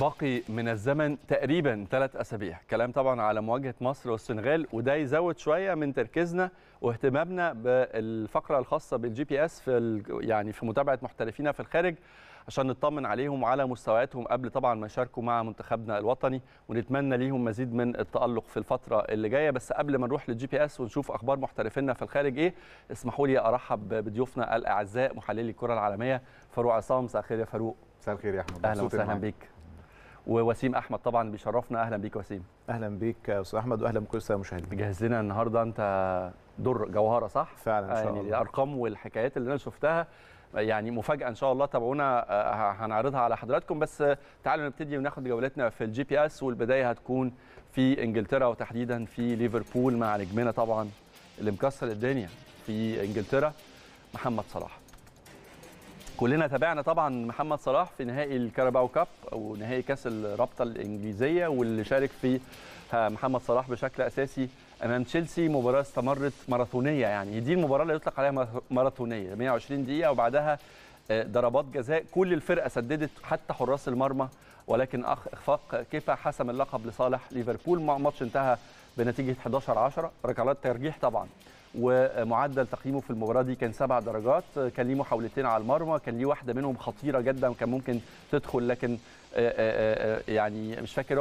باقي من الزمن تقريبا ثلاث اسابيع كلام طبعا على مواجهه مصر والسنغال وده يزود شويه من تركيزنا واهتمامنا بالفقره الخاصه بالجي بي اس في يعني في متابعه محترفينا في الخارج عشان نطمن عليهم وعلى مستوياتهم قبل طبعا ما يشاركوا مع منتخبنا الوطني ونتمنى ليهم مزيد من التألق في الفترة اللي جاية بس قبل ما نروح للجي بي اس ونشوف أخبار محترفينا في الخارج إيه اسمحوا لي أرحب بضيوفنا الأعزاء محللي الكرة العالمية فاروق عصام مساء الخير يا فاروق مساء الخير يا أحمد أهلا وسهلا بيك ووسيم احمد طبعا بيشرفنا اهلا بيك وسيم اهلا بيك يا استاذ احمد واهلا بكل الساده المشاهدين مجهز لنا النهارده انت دور جوهره صح فعلا ان شاء يعني الله الارقام والحكايات اللي انا شفتها يعني مفاجاه ان شاء الله تابعونا آه، آه، هنعرضها على حضراتكم بس تعالوا نبتدي وناخد جولتنا في الجي بي اس والبدايه هتكون في انجلترا وتحديدا في ليفربول مع نجمنا طبعا اللي مكسر الدنيا في انجلترا محمد صلاح كلنا تابعنا طبعا محمد صلاح في نهائي الكاراباو كاب او نهائي كاس الرابطه الانجليزيه واللي شارك فيه محمد صلاح بشكل اساسي امام تشيلسي مباراه استمرت ماراثونيه يعني دي المباراه اللي يطلق عليها ماراثونيه 120 دقيقه وبعدها آه، ضربات جزاء كل الفرقه سددت حتى حراس المرمى ولكن اخ اخفاق كيفا حسم اللقب لصالح ليفربول ماتش انتهى بنتيجه 11 10 ركلات ترجيح طبعا ومعدل تقييمه في المباراه دي كان سبع درجات كان ليه محاولتين على المرمى كان ليه واحده منهم خطيره جدا وكان ممكن تدخل لكن آه، آه، آه، يعني مش فاكر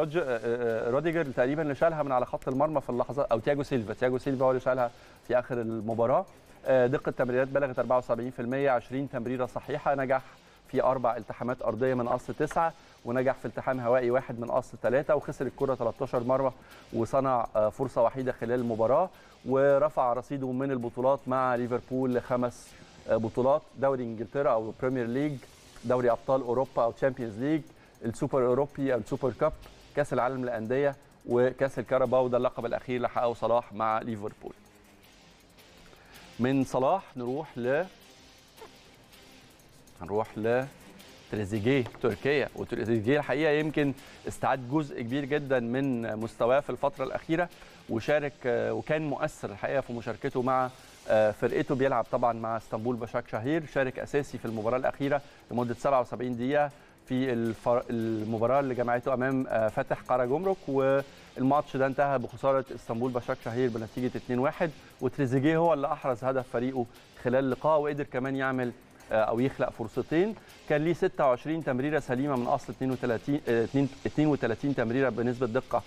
روديجر تقريبا اللي شالها من على خط المرمى في اللحظه او تياجو سيلفا تياجو سيلفا هو اللي شالها في اخر المباراه دقه التمريرات بلغت 74% 20 تمريره صحيحه نجح في اربع التحامات ارضيه من اصل تسعه ونجح في التحام هوائي واحد من اصل ثلاثه وخسر الكره 13 مره وصنع آه، فرصه وحيده خلال المباراه ورفع رصيده من البطولات مع ليفربول لخمس آه، بطولات دوري انجلترا او بريمير ليج دوري ابطال اوروبا او تشامبيونز ليج السوبر اوروبي او السوبر كاب كاس العالم للانديه وكاس الكاراباو ده اللقب الاخير اللي حققه صلاح مع ليفربول من صلاح نروح ل هنروح ل تريزيجيه تركيا وتريزيجيه الحقيقه يمكن استعاد جزء كبير جدا من مستواه في الفتره الاخيره وشارك وكان مؤثر الحقيقه في مشاركته مع آه، فرقته بيلعب طبعا مع اسطنبول بشاك شهير شارك اساسي في المباراه الاخيره لمده 77 دقيقه في الفر... المباراه اللي جمعته امام آه، فتح قرى جمرك والماتش ده انتهى بخساره اسطنبول بشاك شهير بنتيجه 2-1 وتريزيجيه هو اللي احرز هدف فريقه خلال اللقاء وقدر كمان يعمل آه، او يخلق فرصتين كان ليه 26 تمريره سليمه من اصل 32 32 آه، تمريره بنسبه دقه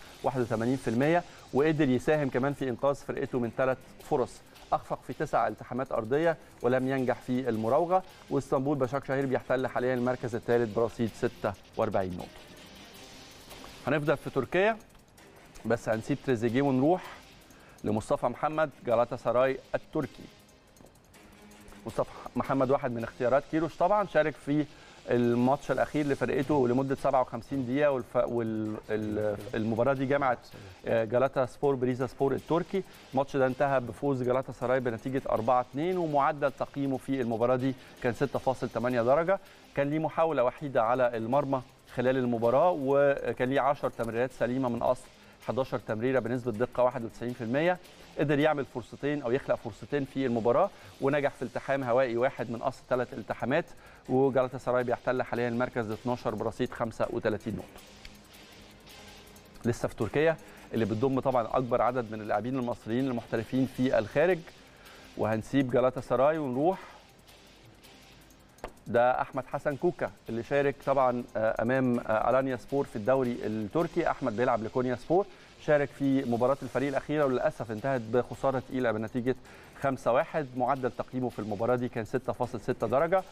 81% وقدر يساهم كمان في انقاذ فرقته من ثلاث فرص اخفق في تسع التحامات ارضيه ولم ينجح في المراوغه واسطنبول بشاك شهير بيحتل حاليا المركز الثالث برصيد 46 نقطه هنفضل في تركيا بس هنسيب تريزيجيه ونروح لمصطفى محمد جالاتا سراي التركي مصطفى محمد واحد من اختيارات كيروش طبعا شارك في الماتش الاخير لفرقته لمده 57 دقيقه والف... والمباراه دي جمعت آه، جالاتا سبور بريزا سبور التركي الماتش ده انتهى بفوز جالاتا سراي بنتيجه 4 2 ومعدل تقييمه في المباراه دي كان 6.8 درجه كان ليه محاوله وحيده على المرمى خلال المباراه وكان ليه 10 تمريرات سليمه من اصل 11 تمريره بنسبه دقه 91% قدر يعمل فرصتين او يخلق فرصتين في المباراه ونجح في التحام هوائي واحد من اصل ثلاث التحامات وجالاتا سراي بيحتل حاليا المركز 12 برصيد 35 نقطه. لسه في تركيا اللي بتضم طبعا اكبر عدد من اللاعبين المصريين المحترفين في الخارج وهنسيب جالاتا سراي ونروح ده احمد حسن كوكا اللي شارك طبعا آه، امام آه، الانيا سبور في الدوري التركي احمد بيلعب لكونيا سبور شارك في مباراة الفريق الأخيرة وللأسف انتهت بخسارة تقيلة بنتيجة 5-1 معدل تقييمه في المباراة دي كان 6.6 درجة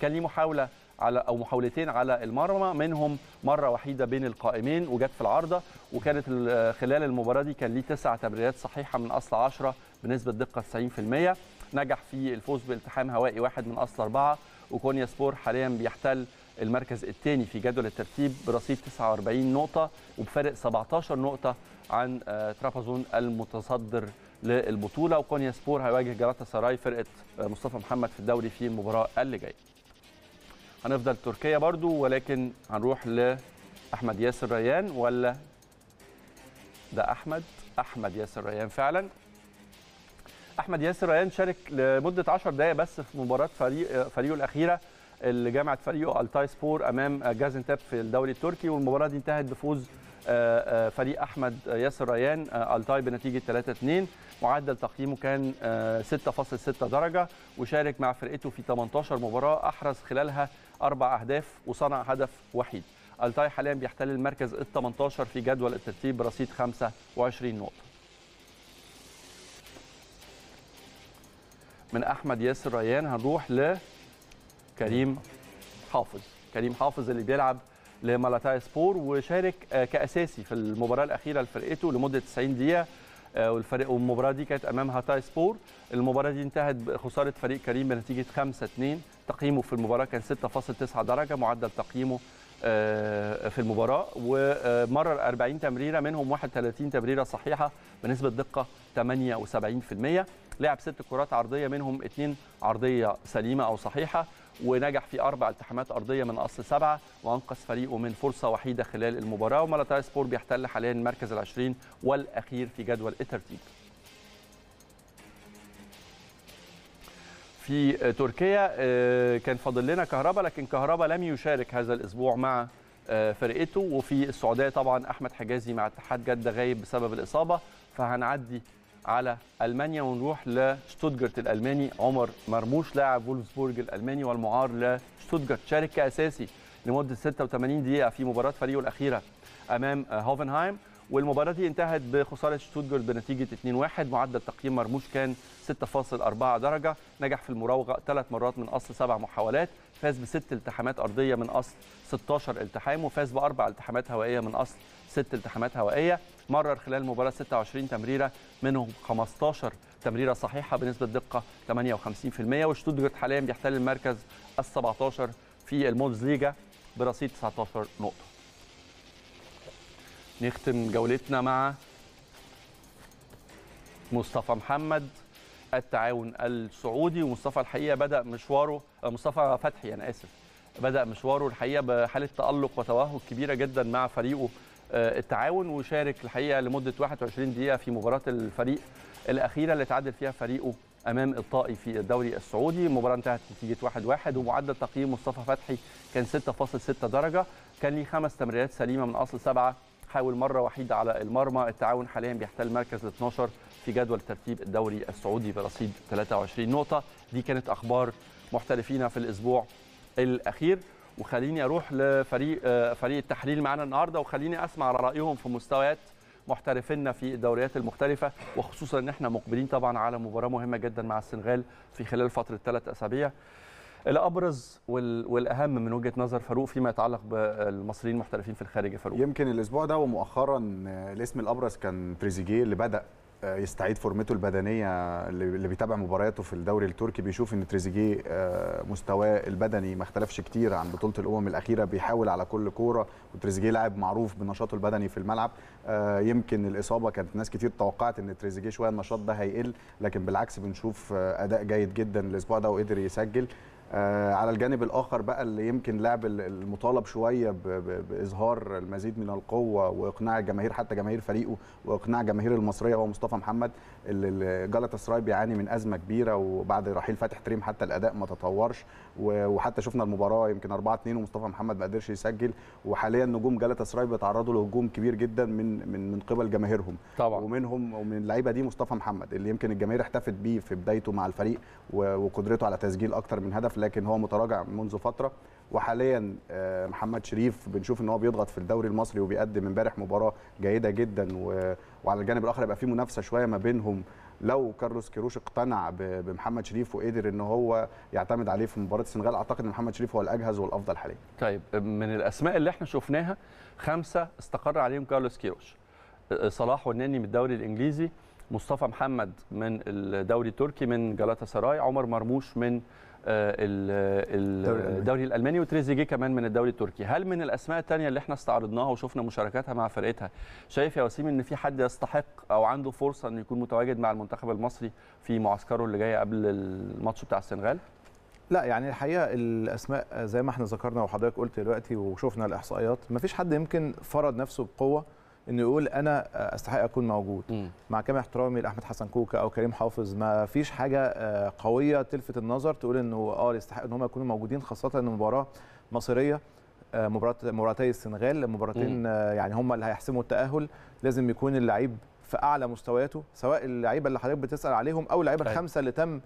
كان ليه محاولة على او محاولتين على المرمى منهم مره وحيده بين القائمين وجت في العارضه وكانت خلال المباراه دي كان ليه تسع تمريرات صحيحه من اصل 10 بنسبه دقه 90% نجح في الفوز بالتحام هوائي واحد من اصل اربعه وكونيا سبور حاليا بيحتل المركز الثاني في جدول الترتيب برصيد 49 نقطه وبفارق 17 نقطه عن آه، ترابزون المتصدر للبطوله وكونيا سبور هيواجه جلاتا سراي فرقه آه، مصطفى محمد في الدوري في المباراه اللي جايه. هنفضل تركيا برضو ولكن هنروح لاحمد ياسر ريان ولا ده احمد احمد ياسر ريان فعلا احمد ياسر ريان شارك لمده 10 دقائق بس في مباراه فريق آه، فريقه الاخيره اللي جمعت فريقه التاي سبور امام جازنتاب في الدوري التركي والمباراه دي انتهت بفوز آه، آه، فريق احمد ياسر ريان آه، التاي بنتيجه 3-2 معدل تقييمه كان 6.6 درجه وشارك مع فرقته في 18 مباراه احرز خلالها اربع اهداف وصنع هدف وحيد التاي حاليا بيحتل المركز ال 18 في جدول الترتيب برصيد 25 نقطه من احمد ياسر ريان هنروح لكريم حافظ كريم حافظ اللي بيلعب لمالاتاي سبور وشارك آه، كاساسي في المباراه الاخيره لفرقته لمده 90 دقيقه آه، والفريق والمباراه دي كانت امام هاتاي سبور المباراه دي انتهت بخساره فريق كريم بنتيجه 5 2 تقييمه في المباراه كان 6.9 درجه معدل تقييمه آه، في المباراه ومرر 40 تمريره منهم 31 تمريره صحيحه بنسبه دقه 78% لعب ست كرات عرضيه منهم اثنين عرضيه سليمه او صحيحه ونجح في اربع التحامات ارضيه من اصل سبعه وانقذ فريقه من فرصه وحيده خلال المباراه ومالاتاي سبور بيحتل حاليا المركز العشرين والاخير في جدول الترتيب. في تركيا آه، كان فاضل لنا كهربا لكن كهربا لم يشارك هذا الاسبوع مع آه، فرقته وفي السعوديه طبعا احمد حجازي مع اتحاد جده غايب بسبب الاصابه فهنعدي على المانيا ونروح لشتوتجارت الالماني عمر مرموش لاعب فولفسبورج الالماني والمعار لشتوتجارت شارك كاساسي لمده 86 دقيقه في مباراه فريقه الاخيره امام هوفنهايم والمباراه دي انتهت بخساره شتوتجارت بنتيجه 2-1 معدل تقييم مرموش كان 6.4 درجه نجح في المراوغه ثلاث مرات من اصل سبع محاولات فاز بست التحامات ارضيه من اصل 16 التحام وفاز باربع التحامات هوائيه من اصل ست التحامات هوائيه مرر خلال المباراه 26 تمريره منهم 15 تمريره صحيحه بنسبه دقه 58% وشتوتجارت حاليا بيحتل المركز ال 17 في ليجا برصيد 19 نقطه. نختم جولتنا مع مصطفى محمد التعاون السعودي ومصطفى الحقيقه بدا مشواره آه، مصطفى فتحي انا اسف بدا مشواره الحقيقه بحاله تالق وتوهج كبيره جدا مع فريقه آه، التعاون وشارك الحقيقه لمده 21 دقيقه في مباراه الفريق الاخيره اللي تعادل فيها فريقه امام الطائي في الدوري السعودي المباراه انتهت نتيجه 1-1 ومعدل تقييم مصطفى فتحي كان 6.6 درجه كان ليه خمس تمريرات سليمه من اصل سبعه حاول مره وحيده على المرمى التعاون حاليا بيحتل مركز 12 في جدول ترتيب الدوري السعودي برصيد 23 نقطه دي كانت اخبار محترفينا في الاسبوع الاخير وخليني اروح لفريق آه، فريق التحليل معانا النهارده وخليني اسمع رايهم في مستويات محترفينا في الدوريات المختلفه وخصوصا ان احنا مقبلين طبعا على مباراه مهمه جدا مع السنغال في خلال فتره ثلاث اسابيع الابرز والاهم من وجهه نظر فاروق فيما يتعلق بالمصريين المحترفين في الخارج فاروق يمكن الاسبوع ده ومؤخرا آه، الاسم الابرز كان تريزيجيه اللي بدا يستعيد فورمته البدنيه اللي بيتابع مبارياته في الدوري التركي بيشوف ان تريزيجيه آه، مستواه البدني ما اختلفش كتير عن بطوله الامم الاخيره بيحاول على كل كوره وتريزيجيه لاعب معروف بنشاطه البدني في الملعب آه، يمكن الاصابه كانت ناس كتير توقعت ان تريزيجيه شويه النشاط ده هيقل لكن بالعكس بنشوف آه، اداء جيد جدا الاسبوع ده وقدر يسجل آه، على الجانب الاخر بقى اللي يمكن لعب المطالب شويه باظهار المزيد من القوه واقناع الجماهير حتى جماهير فريقه واقناع جماهير المصريه هو مصطفى محمد جلطة سراي بيعاني من ازمه كبيره وبعد رحيل فتح تريم حتى الاداء ما تطورش وحتى شفنا المباراه يمكن 4 2 ومصطفى محمد ما قدرش يسجل وحاليا نجوم جلطة سراي بيتعرضوا لهجوم كبير جدا من من من قبل جماهيرهم طبعا ومنهم ومن اللعيبه دي مصطفى محمد اللي يمكن الجماهير احتفت بيه في بدايته مع الفريق وقدرته على تسجيل اكتر من هدف لكن هو متراجع منذ فتره وحاليا آه، محمد شريف بنشوف ان هو بيضغط في الدوري المصري وبيقدم امبارح مباراه جيده جدا و وعلى الجانب الاخر يبقى في منافسه شويه ما بينهم لو كارلوس كيروش اقتنع بمحمد شريف وقدر ان هو يعتمد عليه في مباراه السنغال اعتقد ان محمد شريف هو الاجهز والافضل حاليا. طيب من الاسماء اللي احنا شفناها خمسه استقر عليهم كارلوس كيروش. صلاح والنني من الدوري الانجليزي، مصطفى محمد من الدوري التركي من جلاتا سراي، عمر مرموش من آه، الدوري الالماني وتريزيجيه كمان من الدوري التركي هل من الاسماء الثانيه اللي احنا استعرضناها وشفنا مشاركاتها مع فرقتها شايف يا وسيم ان في حد يستحق او عنده فرصه انه يكون متواجد مع المنتخب المصري في معسكره اللي جاي قبل الماتش بتاع السنغال لا يعني الحقيقه الاسماء زي ما احنا ذكرنا وحضرتك قلت دلوقتي وشفنا الاحصائيات مفيش حد يمكن فرض نفسه بقوه انه يقول انا استحق اكون موجود مع كامل احترامي لاحمد حسن كوكا او كريم حافظ ما فيش حاجه آه، قويه تلفت النظر تقول انه اه يستحق ان هم يكونوا موجودين خاصه ان مباراه مصيريه آه، مباراه مباراتي السنغال مباراتين آه، يعني هم اللي هيحسموا التاهل لازم يكون اللعيب في اعلى مستوياته سواء اللعيبه اللي حضرتك بتسال عليهم او اللعيبه أيوة. الخمسه اللي تم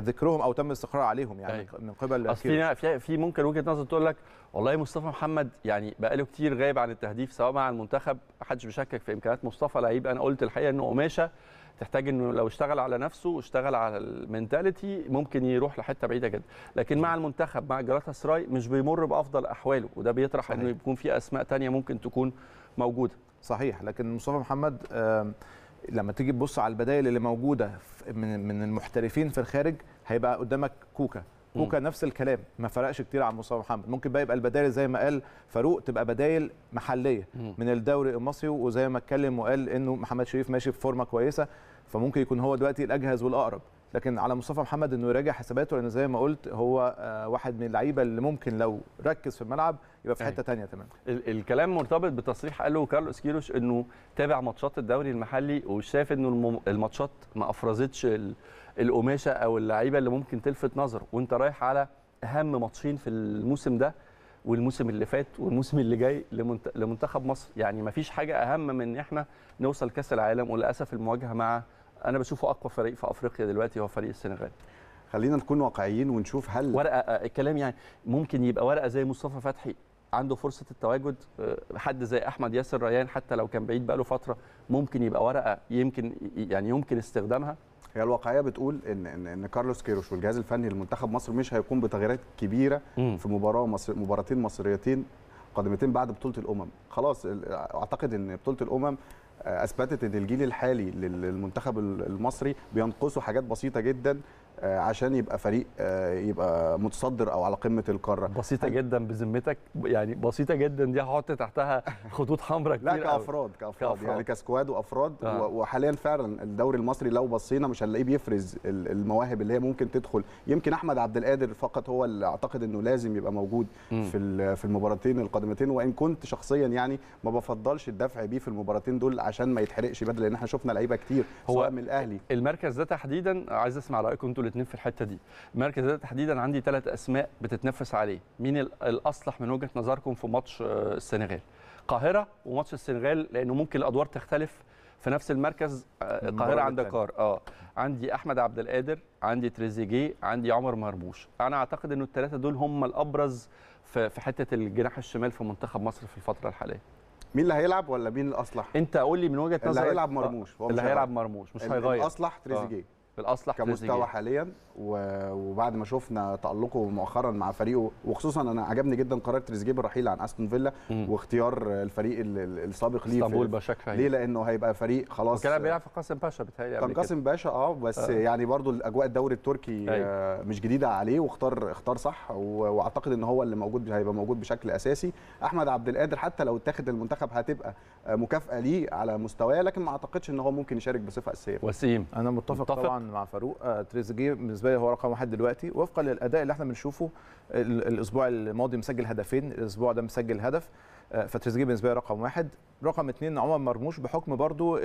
ذكرهم او تم الاستقرار عليهم يعني أيه. من قبل اصل في في ممكن وجهه نظر تقول لك والله مصطفى محمد يعني بقاله كتير غايب عن التهديف سواء مع المنتخب محدش بيشكك في امكانيات مصطفى لعيب انا قلت الحقيقه انه قماشه تحتاج انه لو اشتغل على نفسه واشتغل على المينتاليتي ممكن يروح لحته بعيده جدا لكن مع المنتخب مع جراتا سراي مش بيمر بافضل احواله وده بيطرح صحيح. انه يكون في اسماء تانية ممكن تكون موجوده صحيح لكن مصطفى محمد آه لما تيجي تبص على البدائل اللي موجوده من من المحترفين في الخارج هيبقى قدامك كوكا كوكا نفس الكلام ما فرقش كتير عن مصطفى محمد ممكن بقى يبقى البدائل زي ما قال فاروق تبقى بدائل محليه من الدوري المصري وزي ما اتكلم وقال انه محمد شريف ماشي بفورمه كويسه فممكن يكون هو دلوقتي الاجهز والاقرب لكن على مصطفى محمد انه يراجع حساباته لان زي ما قلت هو آه، واحد من اللعيبه اللي ممكن لو ركز في الملعب يبقى في حته ثانيه تماما الكلام مرتبط بتصريح قاله كارلوس كيروش انه تابع ماتشات الدوري المحلي وشاف انه الماتشات ما افرزتش القماشه او اللعيبه اللي ممكن تلفت نظره وانت رايح على اهم ماتشين في الموسم ده والموسم اللي فات والموسم اللي جاي لمنتخب مصر يعني ما فيش حاجه اهم من ان احنا نوصل كاس العالم وللاسف المواجهه مع انا بشوفه اقوى فريق في افريقيا دلوقتي هو فريق السنغال خلينا نكون واقعيين ونشوف هل ورقه آه، الكلام يعني ممكن يبقى ورقه زي مصطفى فتحي عنده فرصه التواجد آه، حد زي احمد ياسر ريان حتى لو كان بعيد بقاله فتره ممكن يبقى ورقه يمكن يعني يمكن استخدامها هي الواقعيه بتقول ان ان, إن كارلوس كيروش والجهاز الفني لمنتخب مصر مش هيقوم بتغييرات كبيره م. في مباراه مصر مباراتين مصريتين قادمتين بعد بطوله الامم خلاص اعتقد ان بطوله الامم آه، اثبتت ان الجيل الحالي للمنتخب المصري بينقصه حاجات بسيطه جدا آه، عشان يبقى فريق آه، يبقى متصدر او على قمه القاره بسيطه هل... جدا بذمتك يعني بسيطه جدا دي هحط تحتها خطوط حمراء كتير لا كافراد كافراد, كأفراد. يعني كسكواد وافراد آه. وحاليا فعلا الدوري المصري لو بصينا مش هنلاقيه بيفرز المواهب اللي هي ممكن تدخل يمكن احمد عبد القادر فقط هو اللي اعتقد انه لازم يبقى موجود في في المباراتين القادمتين وان كنت شخصيا يعني ما بفضلش الدفع بيه في المباراتين دول عشان ما يتحرقش بدل لان احنا شفنا لعيبه كتير هو سواء من الاهلي المركز ده تحديدا عايز اسمع رايكم انتوا الاثنين في الحته دي المركز ده تحديدا عندي ثلاث اسماء بتتنافس عليه مين الاصلح من وجهه نظركم في ماتش آه، السنغال القاهره وماتش السنغال لانه ممكن الادوار تختلف في نفس المركز القاهره آه، عند كار اه عندي احمد عبد القادر عندي تريزيجيه عندي عمر مرموش انا اعتقد انه الثلاثه دول هم الابرز في حته الجناح الشمال في منتخب مصر في الفتره الحاليه مين اللي هيلعب ولا مين الاصلح انت قول لي من وجهه نظرك آه. اللي هيلعب مرموش اللي هيلعب مرموش مش هيغير الاصلح تريزيجيه في الاصلح كمستوى حاليا وبعد ما شفنا تالقه مؤخرا مع فريقه وخصوصا انا عجبني جدا قرار تريزيجيه بالرحيل عن استون فيلا واختيار الفريق السابق ليه اسطنبول باشاك فهيم ليه لانه هيبقى فريق خلاص كان بيلعب في قاسم باشا بيتهيألي كان قاسم باشا اه بس آه. يعني برضو الاجواء الدوري التركي آه أيوه. مش جديده عليه واختار اختار صح واعتقد ان هو اللي موجود هيبقى موجود بشكل اساسي احمد عبد القادر حتى لو اتاخد المنتخب هتبقى آه، مكافاه ليه على مستواه لكن ما اعتقدش ان هو ممكن يشارك بصفه اساسيه وسيم انا متفق, متفق طبعا مع فاروق آه، تريزيجيه بالنسبه لي هو رقم واحد دلوقتي وفقا للاداء اللي احنا بنشوفه الاسبوع الماضي مسجل هدفين الاسبوع ده مسجل هدف آه، فتريزيجيه بالنسبه لي رقم واحد رقم اثنين عمر مرموش بحكم برضو آه،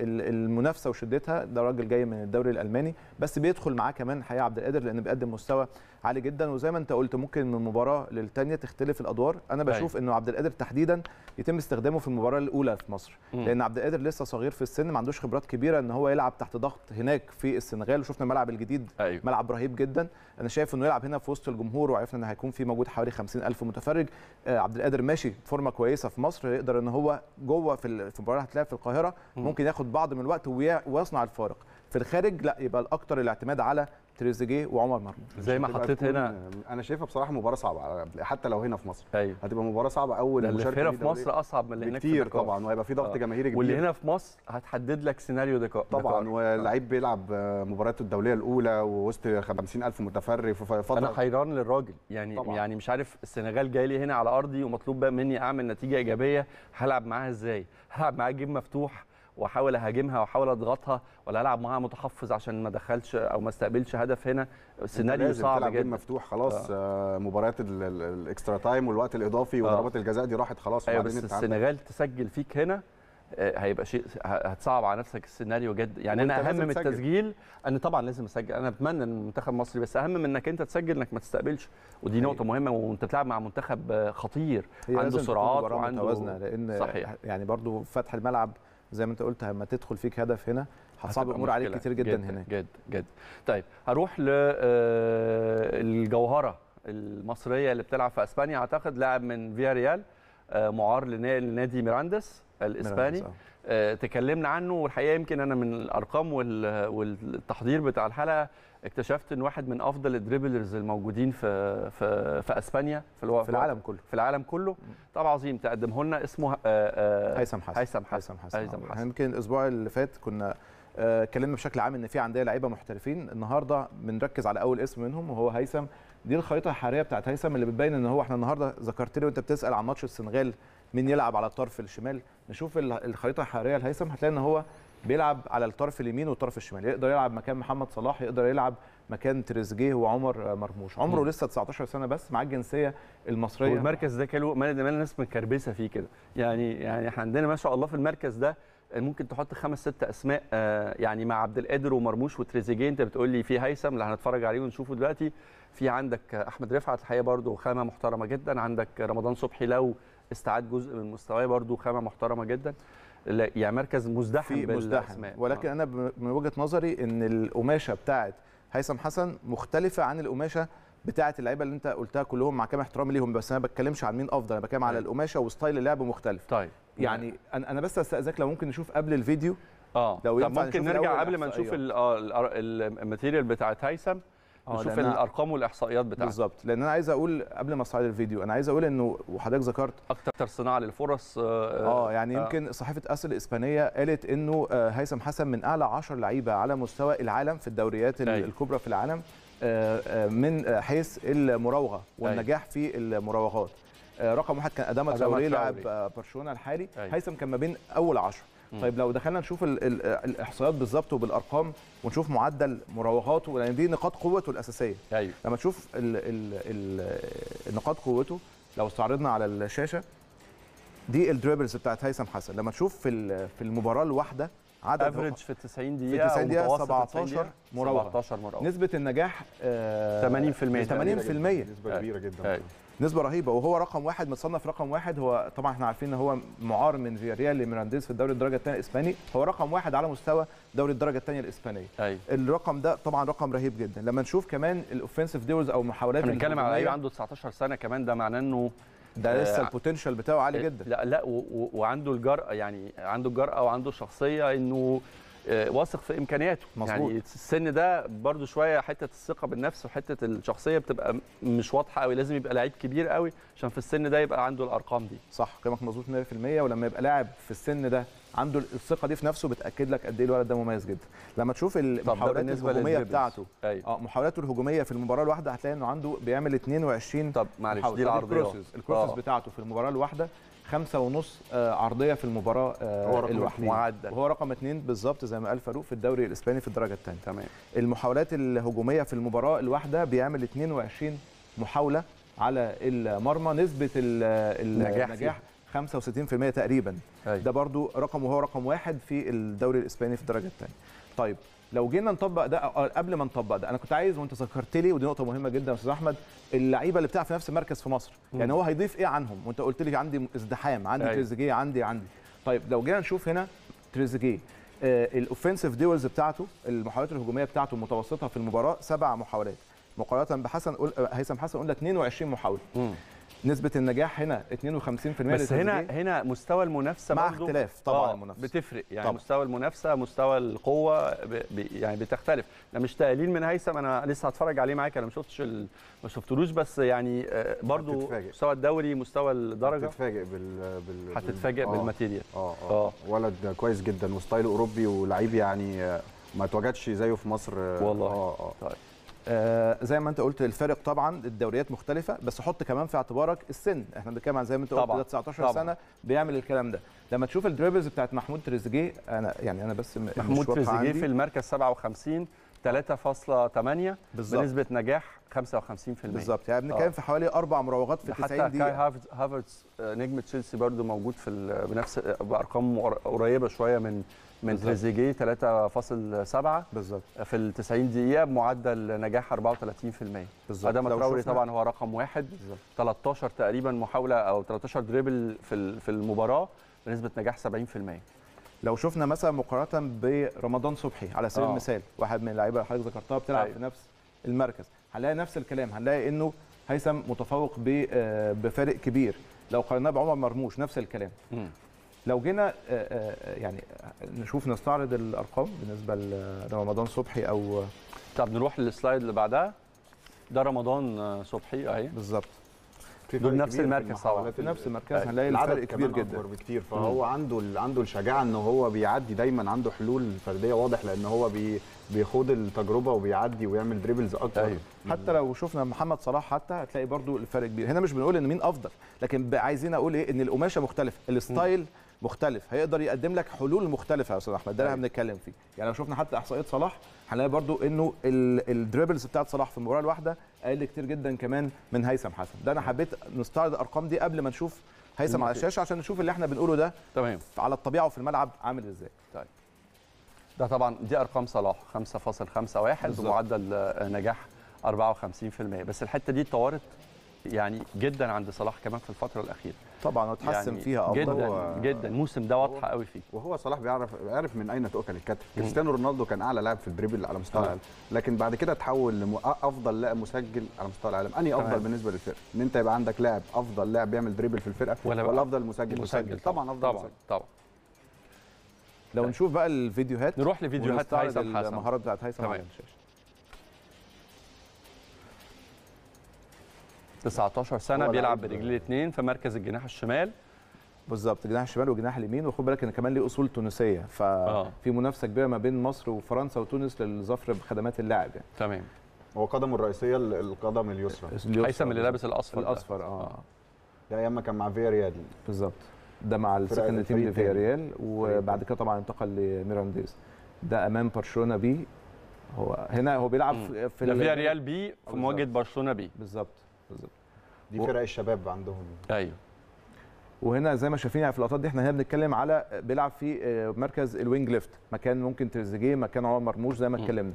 المنافسه وشدتها ده راجل جاي من الدوري الالماني بس بيدخل معاه كمان حقيقه عبد القادر لان بيقدم مستوى عالي جدا وزي ما انت قلت ممكن من مباراه للثانيه تختلف الادوار انا أيوه. بشوف انه عبد القادر تحديدا يتم استخدامه في المباراه الاولى في مصر لان عبد القادر لسه صغير في السن ما عندوش خبرات كبيره ان هو يلعب تحت ضغط هناك في السنغال وشفنا الملعب الجديد أيوه. ملعب رهيب جدا انا شايف انه يلعب هنا في وسط الجمهور وعرفنا ان هيكون في موجود حوالي 50000 متفرج آه، عبد القادر ماشي فورمه كويسه في مصر يقدر ان هو هو جوه في في المباراه هتلاعب في القاهره ممكن ياخد بعض من الوقت ويصنع الفارق في الخارج لا يبقى الاكثر الاعتماد على تريزيجيه وعمر مرموش زي ما حطيت هنا انا شايفها بصراحه مباراه صعبه حتى لو هنا في مصر أيوة. هتبقى مباراه صعبه اول مشاركه هنا في مصر اصعب من اللي هناك كتير طبعا وهيبقى في ضغط آه. جماهيري كبير واللي هنا في مصر هتحدد لك سيناريو دكار طبعا واللعيب بيلعب آه، مباراته الدوليه الاولى ووسط 50000 متفرج في فتره انا حيران للراجل يعني طبعا. يعني مش عارف السنغال جاي لي هنا على ارضي ومطلوب بقى مني اعمل نتيجه ايجابيه هلعب معاها ازاي هلعب معاها جيم مفتوح واحاول اهاجمها واحاول اضغطها ولا العب معاها متحفظ عشان ما ادخلش او ما استقبلش هدف هنا سيناريو صعب تلعب جدا مفتوح خلاص آه. آه، مباريات الاكسترا تايم والوقت الاضافي آه. وضربات آه. الجزاء دي راحت خلاص ايوه بس السنغال تسجل فيك هنا آه، هيبقى شيء هتصعب على نفسك السيناريو جد يعني انا اهم من التسجيل ان طبعا لازم اسجل انا اتمنى ان المنتخب المصري بس اهم من انك انت تسجل انك ما تستقبلش ودي نقطه نقطه مهمه وانت بتلعب مع منتخب خطير عنده سرعات وعنده وزنه لان صحيح. يعني برضو فتح الملعب زي ما انت قلت لما تدخل فيك هدف هنا هتصعب الامور عليك كتير جدا, جداً هناك جد جد طيب هروح للجوهره آه، المصريه اللي بتلعب في اسبانيا اعتقد لاعب من فياريال آه، معار لنادي ميراندس الاسباني آه. آه، تكلمنا عنه والحقيقه يمكن انا من الارقام والتحضير بتاع الحلقه اكتشفت ان واحد من افضل الدريبلرز الموجودين في في في اسبانيا في, في العالم كله في العالم كله طبعا عظيم تقدمه لنا اسمه هيثم حسن هيثم حسن هيثم حسن يمكن الاسبوع اللي فات كنا اتكلمنا بشكل عام ان في عندنا لعيبه محترفين النهارده بنركز على اول اسم منهم وهو هيثم دي الخريطه الحراريه بتاعت هيثم اللي بتبين ان هو احنا النهارده ذكرت لي وانت بتسال عن ماتش السنغال مين يلعب على الطرف الشمال نشوف الخريطه الحراريه لهيثم هتلاقي ان هو بيلعب على الطرف اليمين والطرف الشمال يقدر يلعب مكان محمد صلاح يقدر يلعب مكان تريزيجيه وعمر مرموش عمره م. لسه 19 سنه بس مع الجنسيه المصريه والمركز ده كله مال مال ناس متكربسه فيه كده يعني يعني احنا عندنا ما شاء الله في المركز ده ممكن تحط خمس ست اسماء آه، يعني مع عبد القادر ومرموش وتريزيجيه انت بتقول لي في هيثم اللي هنتفرج عليه ونشوفه دلوقتي في عندك احمد رفعت الحقيقه برده خامه محترمه جدا عندك رمضان صبحي لو استعاد جزء من مستواه برده خامه محترمه جدا يعني مركز مزدحم في مزدحم ولكن آه. انا من وجهه نظري ان القماشه بتاعه هيثم حسن مختلفه عن القماشه بتاعه اللعيبه اللي انت قلتها كلهم مع كامل احترامي ليهم بس انا ما بتكلمش عن مين افضل انا بتكلم على طيب. القماشه وستايل اللعب مختلف طيب يعني انا انا بس استاذنك لو ممكن نشوف قبل الفيديو اه لو طب ممكن نرجع قبل ما نشوف آه، الماتيريال بتاعه هيثم نشوف آه، الارقام والاحصائيات بتاعتك بالظبط لان انا عايز اقول قبل ما اصعد الفيديو انا عايز اقول انه وحضرتك ذكرت اكتر صناعه للفرص اه, آه،, آه، يعني آه. يمكن صحيفه اسل الاسبانيه قالت انه هيثم حسن من اعلى 10 لعيبه على مستوى العالم في الدوريات أي. أيوه. الكبرى في العالم من حيث المراوغه والنجاح أيوه. في المراوغات رقم واحد كان ادامة تراوري لاعب برشلونه الحالي أيوه. هيثم كان ما بين اول 10 طيب لو دخلنا نشوف الاحصائيات بالظبط وبالارقام ونشوف معدل مراوغاته لان يعني دي نقاط قوته الاساسيه أيوه. لما تشوف الـ الـ الـ نقاط قوته لو استعرضنا على الشاشه دي الدريبلز بتاعت هيثم حسن لما تشوف في في المباراه الواحده عدد افريج في 90 دقيقه في 90 دقيقه 17 مراوغه 17 مراوغه نسبه النجاح آه 80% 80% نسبه كبيره جدا أيوه. نسبه رهيبه وهو رقم واحد متصنف رقم واحد هو طبعا احنا عارفين ان هو معار من فياريال لميرانديز في الدوري الدرجه الثانيه الاسباني هو رقم واحد على مستوى دوري الدرجه الثانيه الاسبانيه أيوة. الرقم ده طبعا رقم رهيب جدا لما نشوف كمان الاوفنسيف ديولز او محاولات بنتكلم على لعيب عنده 19 سنه كمان ده معناه انه ده آه، لسه آه البوتنشال بتاعه عالي إيه، جدا لا لا وعنده الجرأه يعني عنده الجرأه وعنده الشخصيه انه آه، واثق في امكانياته يعني مظبوط. يعني السن ده برده شويه حته الثقه بالنفس وحته الشخصيه بتبقى مش واضحه قوي لازم يبقى لعيب كبير قوي عشان في السن ده يبقى عنده الارقام دي صح قيمك مظبوط 100% ولما يبقى لاعب في السن ده عنده الثقه دي في نفسه بتاكد لك قد ايه الولد ده مميز جدا لما تشوف المحاولات الهجوميه بتاعته أيوه. اه محاولاته الهجوميه في المباراه الواحده هتلاقي انه عنده بيعمل 22 طب معلش دي العرضيه الكروسز, الكروسز آه. بتاعته في المباراه الواحده خمسة ونص آه، عرضية في المباراة آه، هو رقم الوحيد معدل وهو رقم اثنين بالظبط زي ما قال فاروق في الدوري الإسباني في الدرجة الثانية تمام المحاولات الهجومية في المباراة الواحدة بيعمل 22 محاولة على المرمى نسبة النجاح, النجاح 65% تقريبا أي. أيوة. ده برضو رقم وهو رقم واحد في الدوري الإسباني في الدرجة الثانية طيب لو جينا نطبق ده قبل ما نطبق ده انا كنت عايز وانت ذكرت لي ودي نقطه مهمه جدا يا استاذ احمد اللعيبه اللي بتلعب في نفس المركز في مصر يعني هو هيضيف ايه عنهم وانت قلت لي عندي ازدحام عندي أيوه. تريزيجيه عندي عندي طيب لو جينا نشوف هنا تريزيجيه آه، الاوفنسيف ديولز بتاعته المحاولات الهجوميه بتاعته متوسطها في المباراه سبع محاولات مقارنه بحسن آه، هيثم حسن قلنا 22 محاوله نسبه النجاح هنا 52% بس هنا هنا مستوى المنافسه مع اختلاف طبعا آه، المنافسه بتفرق يعني طبعا. مستوى المنافسه مستوى القوه يعني بتختلف انا مش تقليل من هيثم انا لسه هتفرج عليه معاك انا ما شفتش ال... ما شفتلوش بس يعني آه، برضو مستوى الدوري مستوى الدرجه هتتفاجئ بال, بال... هتتفاجئ آه. بالماتيريال اه اه, آه. ولد كويس جدا وستايل اوروبي ولعيب يعني ما اتوجدش زيه في مصر والله اه اه طيب. آه، زي ما انت قلت الفارق طبعا الدوريات مختلفه بس حط كمان في اعتبارك السن احنا بنتكلم عن زي ما انت قلت ده 19 طبعًا. سنه بيعمل الكلام ده لما تشوف الدريبلز بتاعت محمود تريزيجيه انا يعني انا بس محمود تريزيجيه في المركز 57 3.8 بنسبه نجاح 55% بالظبط يعني بنتكلم آه. في حوالي اربع مراوغات في 90 دقيقه حتى كاي هافرتس آه، نجم تشيلسي برده موجود في بنفس بارقام قريبه شويه من من تريزيجيه 3.7 بالظبط في ال 90 دقيقه بمعدل نجاح 34% بالظبط ادم تراوري طبعا هو رقم واحد بالزبط. 13 تقريبا محاوله او 13 دريبل في في المباراه بنسبه نجاح 70% لو شفنا مثلا مقارنه برمضان صبحي على سبيل آه. المثال واحد من اللعيبه اللي حضرتك ذكرتها بتلعب أيوه. في نفس المركز هنلاقي نفس الكلام هنلاقي انه هيثم متفوق آه، بفارق كبير لو قارناه بعمر مرموش نفس الكلام م. لو جينا آه، آه، يعني نشوف نستعرض الارقام بالنسبه لرمضان صبحي او طب نروح للسلايد اللي بعدها ده رمضان آه، صبحي اهي بالظبط دول نفس المركز طبعا في نفس المركز هنلاقي الفرق كبير جدا اكبر بكتير فهو مم. عنده عنده الشجاعه ان هو بيعدي دايما عنده حلول فرديه واضح لان هو بي بيخوض التجربه وبيعدي ويعمل دريبلز اكتر أيوه. حتى لو شفنا محمد صلاح حتى هتلاقي برضو الفرق كبير هنا مش بنقول ان مين افضل لكن عايزين اقول ايه ان القماشه مختلفه الستايل مم. مختلف هيقدر يقدم لك حلول مختلفه يا استاذ احمد ده اللي طيب. بنتكلم فيه يعني لو شفنا حتى احصائيات صلاح هنلاقي برضو انه الدريبلز بتاعت صلاح في المباراه الواحده اقل كتير جدا كمان من هيثم حسن ده انا طيب. حبيت نستعرض الارقام دي قبل ما نشوف هيثم على الشاشه عشان نشوف اللي احنا بنقوله ده تمام على الطبيعه وفي الملعب عامل ازاي طيب ده طبعا دي ارقام صلاح 5.51 بمعدل نجاح 54% بس الحته دي اتطورت يعني جدا عند صلاح كمان في الفتره الاخيره طبعا وتحسن يعني فيها افضل جدا و... جدا الموسم ده واضحه قوي فيه وهو صلاح بيعرف عارف من اين تؤكل الكتف كريستيانو رونالدو كان اعلى لاعب في الدريبل على مستوى العالم لكن بعد كده تحول لافضل لاعب مسجل على مستوى العالم انهي افضل بالنسبه للفرقه ان انت يبقى عندك لاعب افضل لاعب بيعمل دريبل في الفرقه ولا, ولا افضل مسجل مسجل طبعا افضل طبعا مسجل. طبعا لو نشوف بقى الفيديوهات نروح لفيديوهات هيثم حسن المهارات بتاعت هيثم على الشاشه 19 سنه بيلعب برجليه الاثنين في مركز الجناح الشمال بالظبط جناح الشمال وجناح اليمين وخد بالك ان كمان ليه اصول تونسيه ففي آه. منافسه كبيره ما بين مصر وفرنسا وتونس للظفر بخدمات اللاعب يعني. تمام هو قدمه الرئيسيه القدم اليسرى هيثم اللي لابس الاصفر الاصفر آه. اه ده ايام ما كان مع فيا ريال بالظبط ده مع السكند تيم لفيا ريال وبعد كده طبعا انتقل لميرانديز ده امام برشلونه بي هو هنا هو بيلعب في, في فيا ريال بي في مواجهه برشلونه بي بالظبط بالظبط دي فرق و... الشباب عندهم ايوه وهنا زي ما شايفين يعني في اللقطات دي احنا هنا بنتكلم على بيلعب في آه، مركز الوينج ليفت مكان ممكن تريزيجيه مكان عمر مرموش زي ما اتكلمنا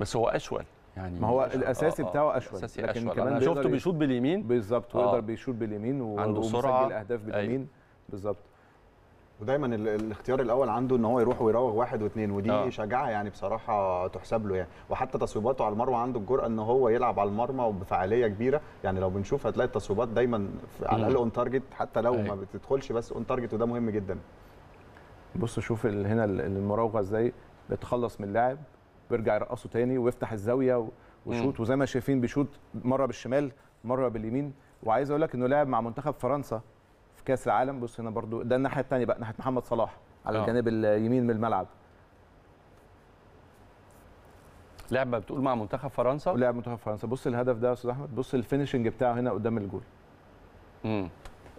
بس هو اشول يعني ما هو الاساسي آه, آه، بتاعه اشول الأساسي لكن أشول. كمان شفته بيشوط باليمين بالظبط ويقدر آه. بيشوط باليمين عنده سرعه اهداف أيوه. باليمين أيوه. بالظبط ودايما الاختيار الاول عنده ان هو يروح ويراوغ واحد واثنين ودي آه. شجاعه يعني بصراحه تحسب له يعني وحتى تصويباته على المرمى عنده الجرأه ان هو يلعب على المرمى وبفعاليه كبيره يعني لو بنشوف هتلاقي التصويبات دايما على الاقل اون تارجت حتى لو أي. ما أيوة. بتدخلش بس اون تارجت وده مهم جدا بص شوف هنا المراوغه ازاي بتخلص من اللاعب بيرجع يرقصه تاني ويفتح الزاويه وشوت وزي ما شايفين بيشوت مره بالشمال مره باليمين وعايز اقول لك انه لعب مع منتخب فرنسا كاس العالم بص هنا برضو ده الناحيه الثانيه بقى ناحيه محمد صلاح على أوه. الجانب اليمين من الملعب لعبه بتقول مع منتخب فرنسا لعب منتخب فرنسا بص الهدف ده يا استاذ احمد بص الفينشنج بتاعه هنا قدام الجول امم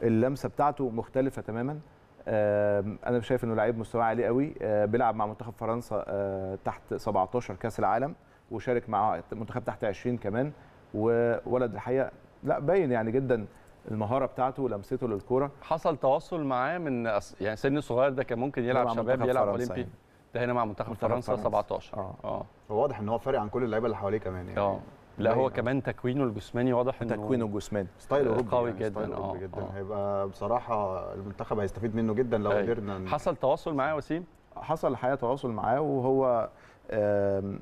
اللمسه بتاعته مختلفه تماما انا شايف انه لعيب مستواه عالي قوي آه، بيلعب مع منتخب فرنسا آه، تحت 17 كاس العالم وشارك مع منتخب تحت 20 كمان وولد الحقيقه لا باين يعني جدا المهاره بتاعته ولمسته للكوره حصل تواصل معاه من يعني سن صغير ده كان ممكن يلعب شباب يلعب اولمبي يعني. ده هنا مع منتخب فرنسا 17 اه اه واضح ان هو فارق عن كل اللعيبه اللي حواليه كمان يعني اه لا هو طيب. كمان تكوينه الجسماني واضح انه تكوينه الجسماني ستايل آه، اوروبي قوي يعني جدا اه جدا أوه. هيبقى بصراحه المنتخب هيستفيد منه جدا لو طيب. قدرنا حصل تواصل معاه وسيم حصل الحقيقه تواصل معاه وهو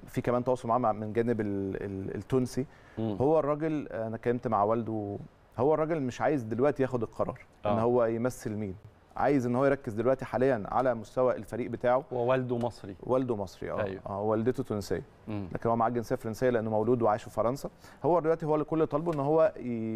في كمان تواصل معاه من جانب التونسي هو الراجل انا اتكلمت مع والده هو الراجل مش عايز دلوقتي ياخد القرار آه. ان هو يمثل مين عايز ان هو يركز دلوقتي حاليا على مستوى الفريق بتاعه ووالده مصري والده مصري اه أيوه. آه والدته تونسيه لكن هو معاه جنسيه فرنسيه لانه مولود وعايش في فرنسا هو دلوقتي هو اللي كل طالبه ان هو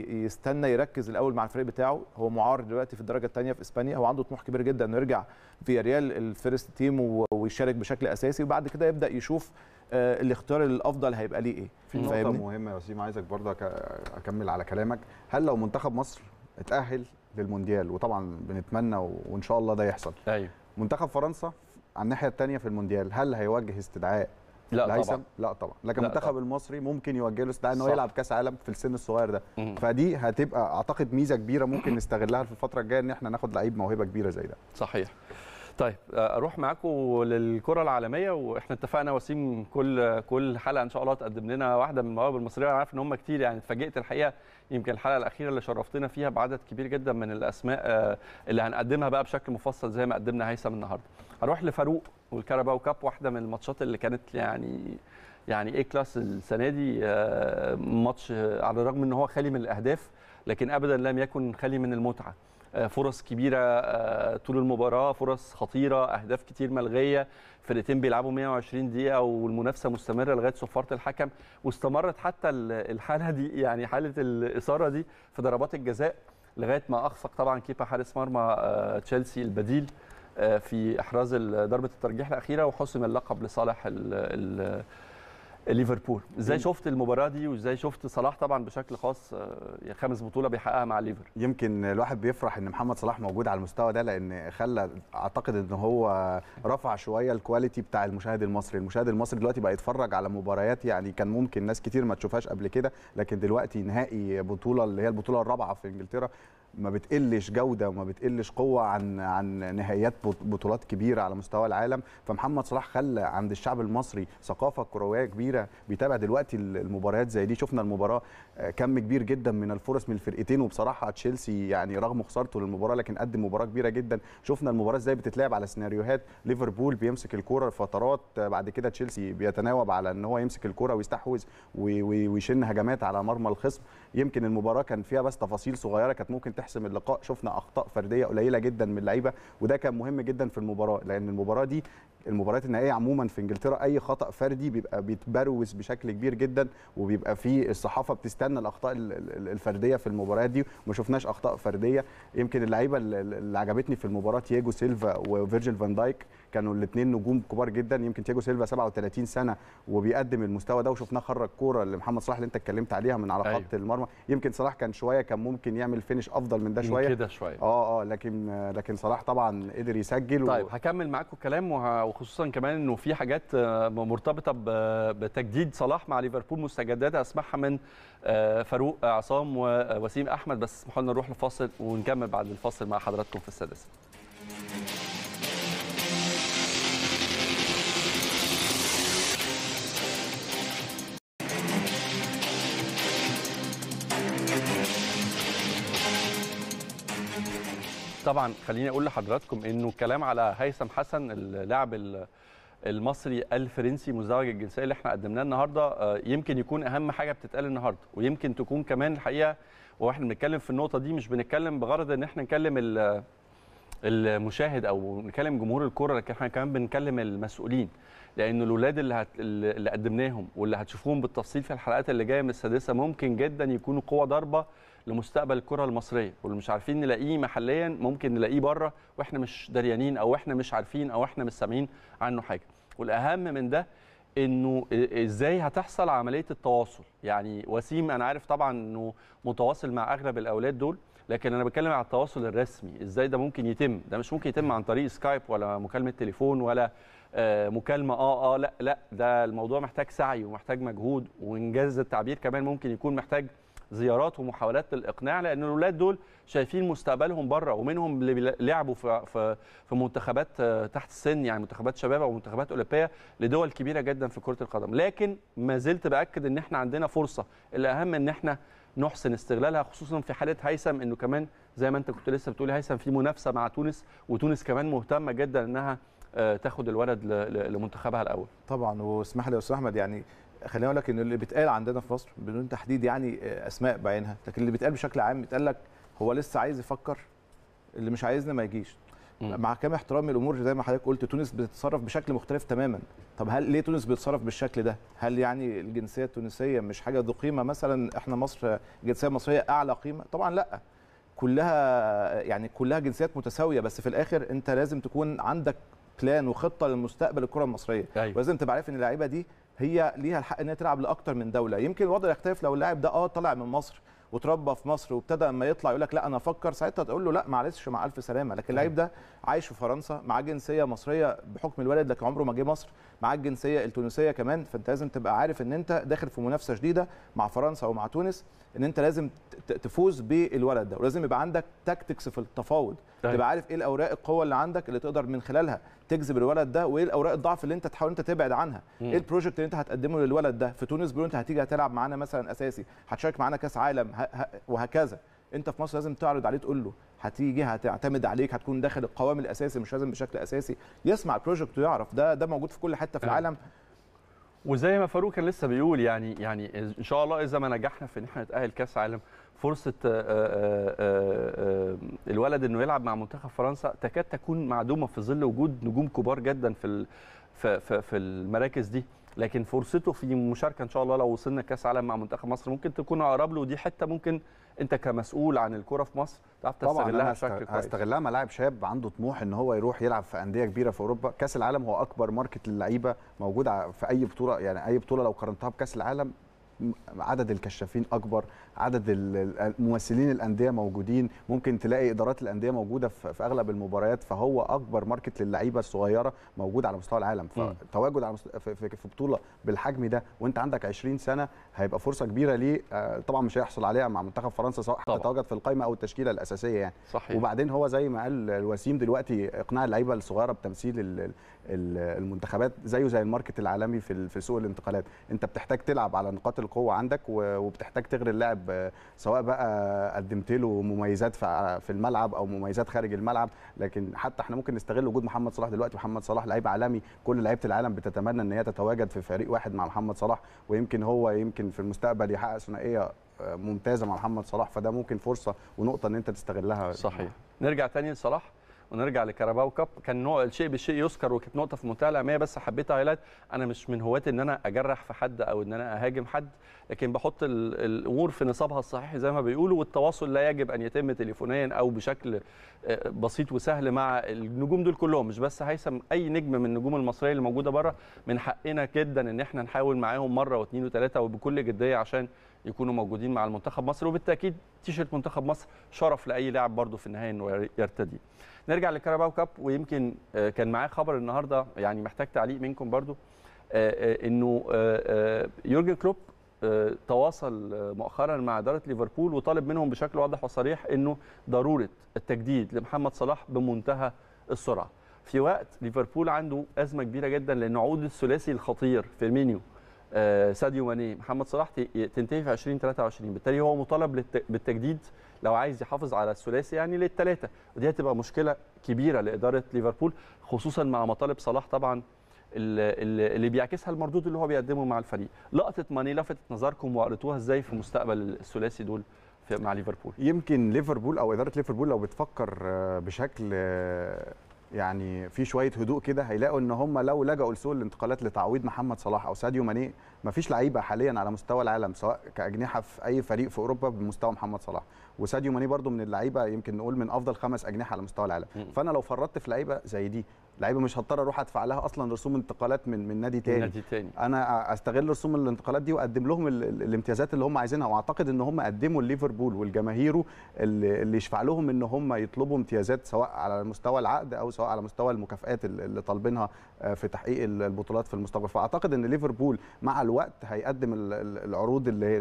يستنى يركز الاول مع الفريق بتاعه هو معار دلوقتي في الدرجه الثانيه في اسبانيا هو عنده طموح كبير جدا انه يرجع في ريال الفيرست تيم ويشارك بشكل اساسي وبعد كده يبدا يشوف آه الاختيار الافضل هيبقى ليه ايه في نقطه مهمه يا وسيم عايزك برضه اكمل على كلامك هل لو منتخب مصر اتاهل للمونديال وطبعا بنتمنى وان شاء الله ده يحصل ايوه منتخب فرنسا على الناحيه الثانيه في المونديال هل هيوجه استدعاء لا طبعا لا طبعا لكن المنتخب المصري ممكن يوجه له استدعاء انه يلعب كاس عالم في السن الصغير ده مم. فدي هتبقى اعتقد ميزه كبيره ممكن نستغلها في الفتره الجايه ان احنا ناخد لعيب موهبه كبيره زي ده صحيح طيب آه، اروح معاكم للكره العالميه واحنا اتفقنا وسيم كل كل حلقه ان شاء الله تقدم لنا واحده من المواهب المصريه انا عارف ان هم كتير يعني اتفاجئت الحقيقه يمكن الحلقه الاخيره اللي شرفتنا فيها بعدد كبير جدا من الاسماء آه، اللي هنقدمها بقى بشكل مفصل زي ما قدمنا هيثم النهارده هروح لفاروق والكاراباو كاب واحده من الماتشات اللي كانت يعني يعني ايه كلاس السنه دي آه، ماتش على الرغم ان هو خالي من الاهداف لكن ابدا لم يكن خالي من المتعه آه، فرص كبيره آه، طول المباراه فرص خطيره اهداف كتير ملغيه فرقتين بيلعبوا 120 دقيقه والمنافسه مستمره لغايه صفاره الحكم واستمرت حتى الحاله دي يعني حاله الاثاره دي في ضربات الجزاء لغايه ما اخفق طبعا كيبا حارس مرمى آه، تشيلسي البديل في احراز ضربه الترجيح الاخيره وحسم اللقب لصالح الـ الـ ليفربول ازاي شفت المباراه دي وازاي شفت صلاح طبعا بشكل خاص آه، خامس بطوله بيحققها مع ليفر يمكن الواحد بيفرح ان محمد صلاح موجود على المستوى ده لان خلى اعتقد ان هو رفع شويه الكواليتي بتاع المشاهد المصري المشاهد المصري دلوقتي بقى يتفرج على مباريات يعني كان ممكن ناس كتير ما تشوفهاش قبل كده لكن دلوقتي نهائي بطوله اللي هي البطوله الرابعه في انجلترا ما بتقلش جوده وما بتقلش قوه عن عن نهائيات بطولات كبيره على مستوى العالم فمحمد صلاح خلى عند الشعب المصري ثقافه كرويه كبيره بيتابع دلوقتي المباريات زي دي شفنا المباراه كم كبير جدا من الفرص من الفرقتين وبصراحه تشيلسي يعني رغم خسارته للمباراه لكن قدم مباراه كبيره جدا شفنا المباراه ازاي بتتلعب على سيناريوهات ليفربول بيمسك الكوره لفترات بعد كده تشيلسي بيتناوب على ان هو يمسك الكوره ويستحوذ ويشن هجمات على مرمى الخصم يمكن المباراه كان فيها بس تفاصيل صغيره كانت ممكن تحسم اللقاء شفنا اخطاء فرديه قليله جدا من اللعيبه وده كان مهم جدا في المباراه لان المباراه دي المباريات النهائيه عموما في انجلترا اي خطا فردي بيبقى بيتبروز بشكل كبير جدا وبيبقى فيه الصحافه بتستنى استبعدنا الاخطاء الفرديه في المباريات دي وما شفناش اخطاء فرديه يمكن اللعيبه اللي عجبتني في المباراه تياجو سيلفا وفيرجيل فان دايك كانوا الاثنين نجوم كبار جدا يمكن تياجو سيلفا 37 سنه وبيقدم المستوى ده وشفناه خرج كوره لمحمد صلاح اللي انت اتكلمت عليها من على خط أيوه. المرمى يمكن صلاح كان شويه كان ممكن يعمل فينش افضل من ده شويه كده شويه اه اه لكن لكن صلاح طبعا قدر يسجل طيب و... هكمل معاكم الكلام وخصوصا كمان انه في حاجات آه، مرتبطه بتجديد صلاح مع ليفربول مستجدات اسمعها من آه، فاروق عصام ووسيم احمد بس اسمحوا لنا نروح لفاصل ونكمل بعد الفاصل مع حضراتكم في السادسه طبعا خليني اقول لحضراتكم انه الكلام على هيثم حسن اللاعب المصري الفرنسي مزدوج الجنسيه اللي احنا قدمناه النهارده آه، يمكن يكون اهم حاجه بتتقال النهارده ويمكن تكون كمان الحقيقه واحنا بنتكلم في النقطه دي مش بنتكلم بغرض ان احنا نكلم المشاهد او نكلم جمهور الكره لكن احنا كمان بنكلم المسؤولين لان الاولاد اللي هت... اللي قدمناهم واللي هتشوفوهم بالتفصيل في الحلقات اللي جايه من السادسه ممكن جدا يكونوا قوه ضاربه لمستقبل الكره المصريه واللي مش عارفين نلاقيه محليا ممكن نلاقيه بره واحنا مش دريانين او احنا مش عارفين او احنا مش سامعين عنه حاجه والاهم من ده انه ازاي هتحصل عمليه التواصل يعني وسيم انا عارف طبعا انه متواصل مع اغلب الاولاد دول لكن انا بتكلم على التواصل الرسمي ازاي ده ممكن يتم ده مش ممكن يتم عن طريق سكايب ولا مكالمه تليفون ولا آه، مكالمه اه اه لا لا ده الموضوع محتاج سعي ومحتاج مجهود وانجاز التعبير كمان ممكن يكون محتاج زيارات ومحاولات للاقناع لان الاولاد دول شايفين مستقبلهم بره ومنهم اللي لعبوا في في منتخبات آه، تحت السن يعني منتخبات شباب او منتخبات اولمبيه لدول كبيره جدا في كره القدم لكن ما زلت باكد ان احنا عندنا فرصه الاهم ان احنا نحسن استغلالها خصوصا في حاله هيثم انه كمان زي ما انت كنت لسه بتقول هيثم في منافسه مع تونس وتونس كمان مهتمه جدا انها آه، تاخد الولد لمنتخبها الاول طبعا واسمح لي يا استاذ احمد يعني خليني اقول لك ان اللي بيتقال عندنا في مصر بدون تحديد يعني آه، اسماء بعينها لكن اللي بيتقال بشكل عام بيتقال لك هو لسه عايز يفكر اللي مش عايزنا ما يجيش مع كامل احترامي الامور زي ما حضرتك قلت تونس بتتصرف بشكل مختلف تماما طب هل ليه تونس بتتصرف بالشكل ده هل يعني الجنسيه التونسيه مش حاجه ذو قيمه مثلا احنا مصر الجنسيه المصريه اعلى قيمه طبعا لا كلها يعني كلها جنسيات متساويه بس في الاخر انت لازم تكون عندك بلان وخطه للمستقبل الكره المصريه أيوة. ولازم تبقى عارف ان اللعيبه دي هي ليها الحق انها تلعب لاكثر من دوله يمكن الوضع يختلف لو اللاعب ده اه طالع من مصر وتربى في مصر وابتدى اما يطلع يقول لك لا انا افكر ساعتها تقول له لا معلش مع الف سلامه لكن اللعيب ده عايش في فرنسا معاه جنسيه مصريه بحكم الولد لكن عمره ما جه مصر معاه الجنسيه التونسيه كمان فانت لازم تبقى عارف ان انت داخل في منافسه شديده مع فرنسا ومع تونس ان انت لازم تفوز بالولد ده ولازم يبقى عندك تاكتكس في التفاوض طيب. تبقى عارف ايه الاوراق القوه اللي عندك اللي تقدر من خلالها تجذب الولد ده وايه الاوراق الضعف اللي انت تحاول انت تبعد عنها مم. ايه البروجكت اللي انت هتقدمه للولد ده في تونس بيقول انت هتيجي هتلعب معانا مثلا اساسي هتشارك معانا كاس عالم وهكذا انت في مصر لازم تعرض عليه تقول له هتيجي هتعتمد عليك هتكون داخل القوام الاساسي مش لازم بشكل اساسي يسمع البروجكت ويعرف ده ده موجود في كل حته في نعم. العالم وزي ما فاروق كان لسه بيقول يعني يعني ان شاء الله اذا ما نجحنا في ان احنا نتاهل كاس عالم فرصه آه، آه، آه، الولد انه يلعب مع منتخب فرنسا تكاد تكون معدومه في ظل وجود نجوم كبار جدا في في المراكز دي لكن فرصته في مشاركه ان شاء الله لو وصلنا كاس عالم مع منتخب مصر ممكن تكون اقرب له ودي حته ممكن انت كمسؤول عن الكره في مصر تعرف تستغلها بشكل كويس هستغلها لاعب شاب عنده طموح ان هو يروح يلعب في انديه كبيره في اوروبا كاس العالم هو اكبر ماركت للعيبه موجود في اي بطوله يعني اي بطوله لو قارنتها بكاس العالم عدد الكشافين اكبر عدد ممثلين الانديه موجودين ممكن تلاقي ادارات الانديه موجوده في اغلب المباريات فهو اكبر ماركت للعيبه الصغيره موجود على مستوى العالم فتواجد على في بطوله بالحجم ده وانت عندك 20 سنه هيبقى فرصه كبيره ليه آه، طبعا مش هيحصل عليها مع منتخب فرنسا سواء حتى تواجد في القائمه او التشكيله الاساسيه يعني صحيح. وبعدين هو زي ما قال الوسيم دلوقتي اقناع اللعيبه الصغيره بتمثيل المنتخبات زيه زي الماركت العالمي في في سوق الانتقالات انت بتحتاج تلعب على نقاط القوه عندك وبتحتاج تغري اللاعب سواء بقى قدمت له مميزات في الملعب او مميزات خارج الملعب لكن حتى احنا ممكن نستغل وجود محمد صلاح دلوقتي محمد صلاح لعيب عالمي كل لعيبه العالم بتتمنى ان هي تتواجد في فريق واحد مع محمد صلاح ويمكن هو يمكن في المستقبل يحقق ثنائيه آه، ممتازه مع محمد صلاح فده ممكن فرصه ونقطه ان انت تستغلها صحيح نرجع تاني لصلاح ونرجع لكاراباو كاب كان نوع الشيء بالشيء يذكر وكانت نقطه في منتهى الاهميه بس حبيت هايلايت انا مش من هواة ان انا اجرح في حد او ان انا اهاجم حد لكن بحط الامور في نصابها الصحيح زي ما بيقولوا والتواصل لا يجب ان يتم تليفونيا او بشكل آه، بسيط وسهل مع النجوم دول كلهم مش بس هيثم اي نجم من النجوم المصريه اللي موجوده بره من حقنا جدا ان احنا نحاول معاهم مره واثنين وثلاثه وبكل جديه عشان يكونوا موجودين مع المنتخب مصر وبالتاكيد تيشرت منتخب مصر شرف لاي لاعب برضه في النهايه انه يرتدي نرجع للكاراباو كاب ويمكن آه، كان معاه خبر النهارده يعني محتاج تعليق منكم برضه آه، آه، انه يورجن كلوب تواصل مؤخرا مع اداره ليفربول وطالب منهم بشكل واضح وصريح انه ضروره التجديد لمحمد صلاح بمنتهى السرعه في وقت ليفربول عنده ازمه كبيره جدا لان عود الثلاثي الخطير فيرمينيو آه، ساديو ماني محمد صلاح تنتهي في 2023 بالتالي هو مطالب بالتجديد لو عايز يحافظ على الثلاثي يعني للثلاثه ودي هتبقى مشكله كبيره لاداره ليفربول خصوصا مع مطالب صلاح طبعا اللي بيعكسها المردود اللي هو بيقدمه مع الفريق لقطه ماني لفتت نظركم وقريتوها ازاي في مستقبل الثلاثي دول مع ليفربول يمكن ليفربول او اداره ليفربول لو بتفكر آه، بشكل آه، يعني في شويه هدوء كده هيلاقوا ان هم لو لجأوا لسوق الانتقالات لتعويض محمد صلاح او ساديو ماني مفيش لعيبه حاليا على مستوى العالم سواء كاجنحه في اي فريق في اوروبا بمستوى محمد صلاح وساديو ماني برده من اللعيبه يمكن نقول من افضل خمس اجنحه على مستوى العالم فانا لو فرطت في لعيبه زي دي لعيبه مش هضطر اروح ادفع لها اصلا رسوم انتقالات من من نادي تاني نادي تاني انا استغل رسوم الانتقالات دي واقدم لهم ال... الامتيازات اللي هم عايزينها واعتقد ان هم قدموا ليفربول والجماهير اللي يشفع لهم ان هم يطلبوا امتيازات سواء على مستوى العقد او سواء على مستوى المكافئات اللي طالبينها آه، في تحقيق البطولات في المستقبل فاعتقد ان ليفربول مع الوقت هيقدم العروض اللي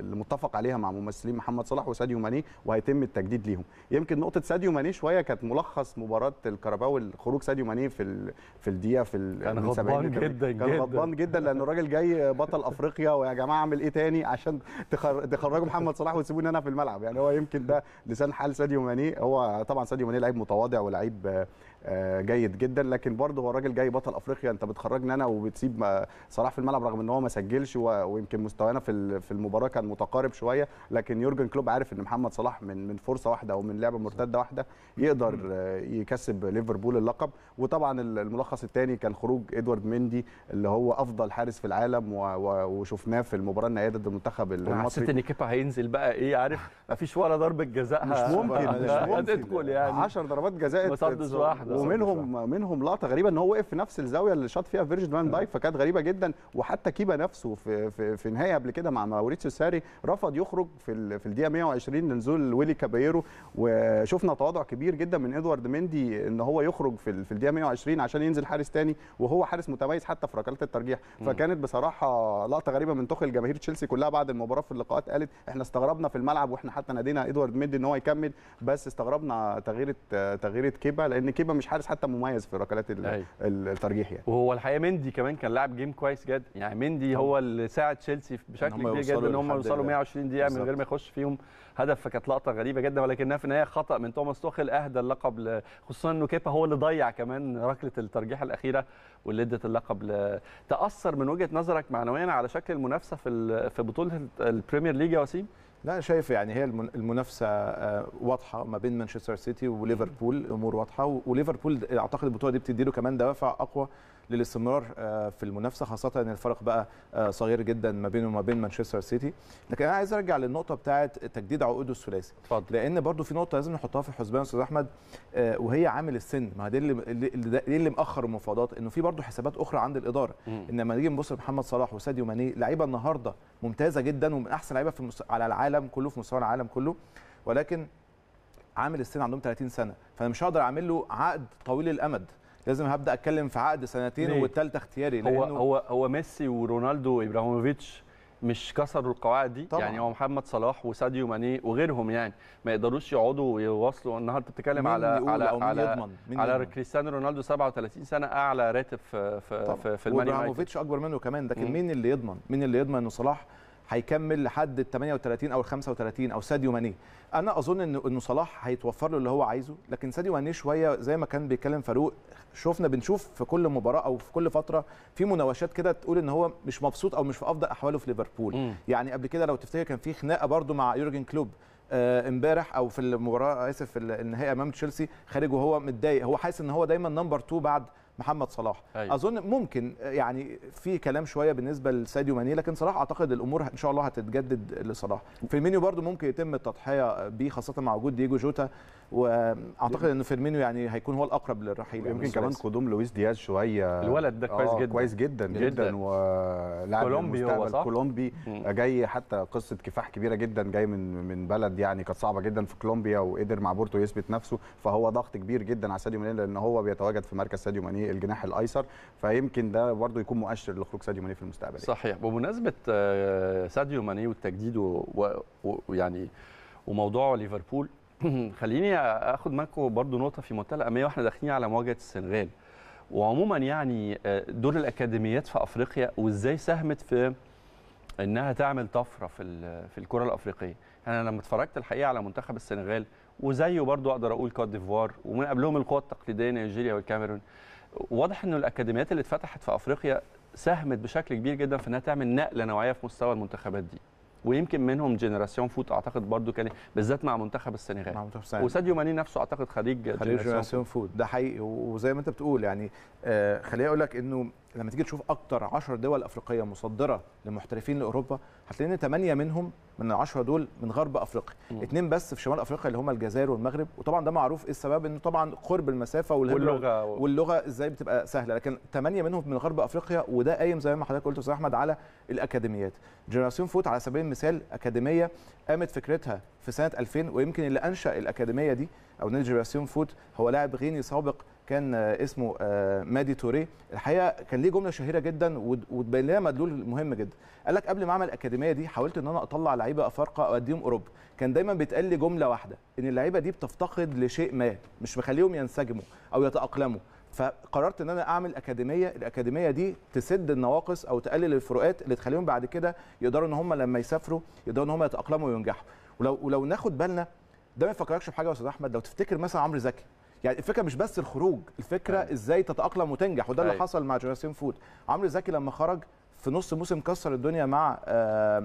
المتفق عليها مع ممثلين محمد صلاح وساديو ماني وهيتم التجديد ليهم يمكن نقطه ساديو ماني شويه كانت ملخص مباراه الكاراباو خروج ساديو ماني في في الدقيقه في كان غضبان جدا كان غضبان جدا, جداً لان الراجل جاي بطل افريقيا ويا جماعه اعمل ايه تاني عشان تخرجوا محمد صلاح وتسيبوني انا في الملعب يعني هو يمكن ده لسان حال ساديو ماني هو طبعا ساديو ماني لعيب متواضع ولعيب آه، جيد جدا لكن برضه هو الراجل جاي بطل افريقيا انت بتخرجني انا وبتسيب صلاح في الملعب رغم ان هو ما سجلش ويمكن مستوانا في في المباراه كان متقارب شويه لكن يورجن كلوب عارف ان محمد صلاح من من فرصه واحده او من لعبه مرتده واحده يقدر آه، يكسب ليفربول اللقب وطبعا الملخص الثاني كان خروج ادوارد مندي اللي هو افضل حارس في العالم وشفناه في المباراه النهائيه ضد المنتخب المصري حسيت ان كيبا هينزل بقى ايه عارف مفيش ولا ضربه جزاء مش ممكن مش ممكن هتدخل يعني 10 ضربات جزاء ما واحده ومنهم منهم لقطه غريبه ان هو وقف في نفس الزاويه اللي شاط فيها فيرجن فان دايك فكانت غريبه جدا وحتى كيبا نفسه في في, في نهايه قبل كده مع ماوريتسيو ساري رفض يخرج في في الدقيقه 120 لنزول ويلي كابيرو وشفنا تواضع كبير جدا من ادوارد مندي ان هو يخرج في في الدقيقه 120 عشان ينزل حارس ثاني وهو حارس متميز حتى في ركلات الترجيح فكانت بصراحه لقطه غريبه من تخل جماهير تشيلسي كلها بعد المباراه في اللقاءات قالت احنا استغربنا في الملعب واحنا حتى نادينا ادوارد مندي ان هو يكمل بس استغربنا تغييره تغييره كيبا لان كيبا مش حارس حتى مميز في ركلات أيوه. الترجيح يعني وهو الحقيقه مندي كمان كان لاعب جيم كويس جدا يعني مندي هو اللي ساعد تشيلسي بشكل كبير جدا ان هم يوصلوا 120 دقيقه من غير ما يخش فيهم هدف فكانت لقطه غريبه جدا ولكنها في النهايه خطا من توماس توخيل اهدى اللقب خصوصا انه كيبا هو اللي ضيع كمان ركله الترجيح الاخيره واللي ادت اللقب ل... تاثر من وجهه نظرك معنويا على شكل المنافسه في في بطوله البريمير ليج يا وسيم؟ لا شايف يعني هي المنافسه آه، واضحه ما بين مانشستر سيتي وليفربول امور واضحه وليفربول اعتقد البطوله دي بتدي له كمان دوافع اقوى للاستمرار آه، في المنافسه خاصه ان الفرق بقى آه، صغير جدا ما بينه وما بين مانشستر سيتي لكن انا عايز ارجع للنقطه بتاعه تجديد عقوده الثلاثي لان برضو في نقطه لازم نحطها في حسبان استاذ احمد آه، وهي عامل السن ما دي اللي ده اللي مأخر المفاوضات انه في برضو حسابات اخرى عند الاداره ان لما نيجي نبص لمحمد صلاح وساديو ماني لعيبه النهارده ممتازه جدا ومن احسن لعيبه في المس... على العالم كله في مستوى العالم كله ولكن عامل السن عندهم 30 سنه فانا مش هقدر اعمل له عقد طويل الامد لازم هبدا اتكلم في عقد سنتين والثالثه اختياري هو هو هو ميسي ورونالدو وابراهيموفيتش مش كسروا القواعد دي طبعا. يعني هو محمد صلاح وساديو ماني وغيرهم يعني ما يقدروش يقعدوا ويواصلوا النهارده بتتكلم على على على على كريستيانو رونالدو 37 سنه اعلى راتب في في, في, في المان اكبر منه كمان لكن مين اللي يضمن مين اللي يضمن ان صلاح هيكمل لحد ال 38 او ال 35 او ساديو ماني انا اظن ان انه صلاح هيتوفر له اللي هو عايزه لكن ساديو ماني شويه زي ما كان بيتكلم فاروق شفنا بنشوف في كل مباراه او في كل فتره في مناوشات كده تقول ان هو مش مبسوط او مش في افضل احواله في ليفربول يعني قبل كده لو تفتكر كان في خناقه برده مع يورجن كلوب آه، امبارح او في المباراه اسف النهائي امام تشيلسي خارج وهو متضايق هو حاسس ان هو دايما نمبر 2 بعد محمد صلاح أيوة. اظن ممكن يعني في كلام شويه بالنسبه لساديو ماني لكن صلاح اعتقد الامور ان شاء الله هتتجدد لصلاح فيرمينيو برده ممكن يتم التضحيه بيه خاصه مع وجود دييجو جوتا واعتقد ان فيرمينو يعني هيكون هو الاقرب للرحيل يعني يمكن كمان قدوم لويس دياز شويه الولد ده كويس آه، جدا كويس جدا جدا, جداً ولاعب كولومبي هو صح كولومبي جاي حتى قصه كفاح كبيره جدا جاي من من بلد يعني كانت صعبه جدا في كولومبيا وقدر مع بورتو يثبت نفسه فهو ضغط كبير جدا على ساديو ماني لان هو بيتواجد في مركز ساديو ماني الجناح الايسر فيمكن ده برده يكون مؤشر لخروج ساديو ماني في المستقبل صحيح بمناسبه آه، ساديو ماني والتجديد ويعني وموضوع ليفربول خليني اخد معاكم برضو نقطه في منتهى الاهميه واحنا داخلين على مواجهه السنغال وعموما يعني آه، دور الاكاديميات في افريقيا وازاي ساهمت في انها تعمل طفره في في الكره الافريقيه يعني انا لما اتفرجت الحقيقه على منتخب السنغال وزيه برضو اقدر اقول كوت ديفوار ومن قبلهم القوى التقليديه نيجيريا والكاميرون واضح انه الاكاديميات اللي اتفتحت في افريقيا ساهمت بشكل كبير جدا في انها تعمل نقله نوعيه في مستوى المنتخبات دي ويمكن منهم جنراسيون فوت اعتقد برضو كان بالذات مع منتخب السنغال مع منتخب السنغال وساديو ماني نفسه اعتقد خريج خريج جنراسيون فوت ده حقيقي وزي ما انت بتقول يعني آه خليني اقول لك انه لما تيجي تشوف اكتر 10 دول افريقيه مصدره لمحترفين لاوروبا هتلاقي ان 8 منهم من ال 10 دول من غرب افريقيا اثنين بس في شمال افريقيا اللي هم الجزائر والمغرب وطبعا ده معروف ايه السبب انه طبعا قرب المسافه واللغه واللغه ازاي بتبقى سهله لكن 8 منهم من غرب افريقيا وده قايم زي ما حضرتك قلت استاذ احمد على الاكاديميات جنراسيون فوت على سبيل المثال اكاديميه قامت فكرتها في سنه 2000 ويمكن اللي انشا الاكاديميه دي او نادي جنراسيون فوت هو لاعب غيني سابق كان اسمه آه، مادي توري الحقيقه كان ليه جمله شهيره جدا وتبين لها مدلول مهم جدا قال لك قبل ما اعمل الاكاديميه دي حاولت ان انا اطلع لعيبه افارقه اوديهم اوروبا كان دايما بيتقال لي جمله واحده ان اللعيبه دي بتفتقد لشيء ما مش مخليهم ينسجموا او يتاقلموا فقررت ان انا اعمل اكاديميه الاكاديميه دي تسد النواقص او تقلل الفروقات اللي تخليهم بعد كده يقدروا ان هم لما يسافروا يقدروا ان هم يتاقلموا وينجحوا ولو ولو ناخد بالنا ده ما يفكركش بحاجه يا استاذ احمد لو تفتكر مثلا عمرو زكي يعني الفكره مش بس الخروج الفكره أي. أيوة. ازاي تتاقلم وتنجح وده أي. اللي أيوة. حصل مع جراسين فود عمرو زكي لما خرج في نص موسم كسر الدنيا مع